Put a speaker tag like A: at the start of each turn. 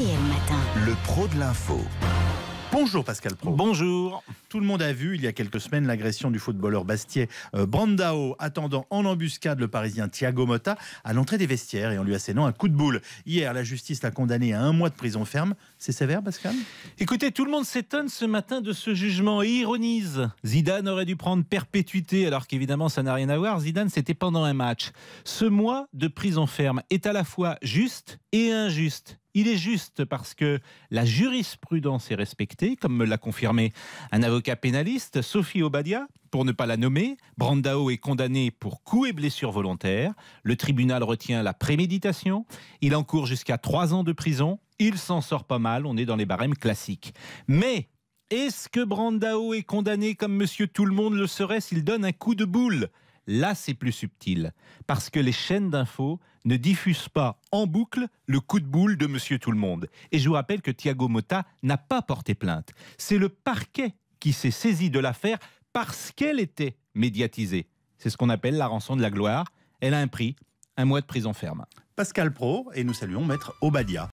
A: Le pro de l'info. Bonjour Pascal Pro. Bonjour. Tout le monde a vu il y a quelques semaines l'agression du footballeur Bastier euh, Brandao attendant en embuscade le Parisien Thiago Motta à l'entrée des vestiaires et en lui assénant un coup de boule. Hier, la justice l'a condamné à un mois de prison ferme. C'est sévère Pascal
B: Écoutez, tout le monde s'étonne ce matin de ce jugement et ironise. Zidane aurait dû prendre perpétuité alors qu'évidemment ça n'a rien à voir. Zidane, c'était pendant un match. Ce mois de prison ferme est à la fois juste et injuste. Il est juste parce que la jurisprudence est respectée, comme me l'a confirmé un avocat pénaliste, Sophie Obadia, pour ne pas la nommer. Brandao est condamné pour coups et blessures volontaires. Le tribunal retient la préméditation. Il encourt jusqu'à trois ans de prison. Il s'en sort pas mal, on est dans les barèmes classiques. Mais est-ce que Brandao est condamné comme monsieur tout le monde le serait s'il donne un coup de boule Là, c'est plus subtil, parce que les chaînes d'infos ne diffusent pas en boucle le coup de boule de Monsieur Tout le Monde. Et je vous rappelle que Thiago Motta n'a pas porté plainte. C'est le parquet qui s'est saisi de l'affaire parce qu'elle était médiatisée. C'est ce qu'on appelle la rançon de la gloire. Elle a un prix, un mois de prison ferme. Pascal Pro, et nous saluons Maître Obadia.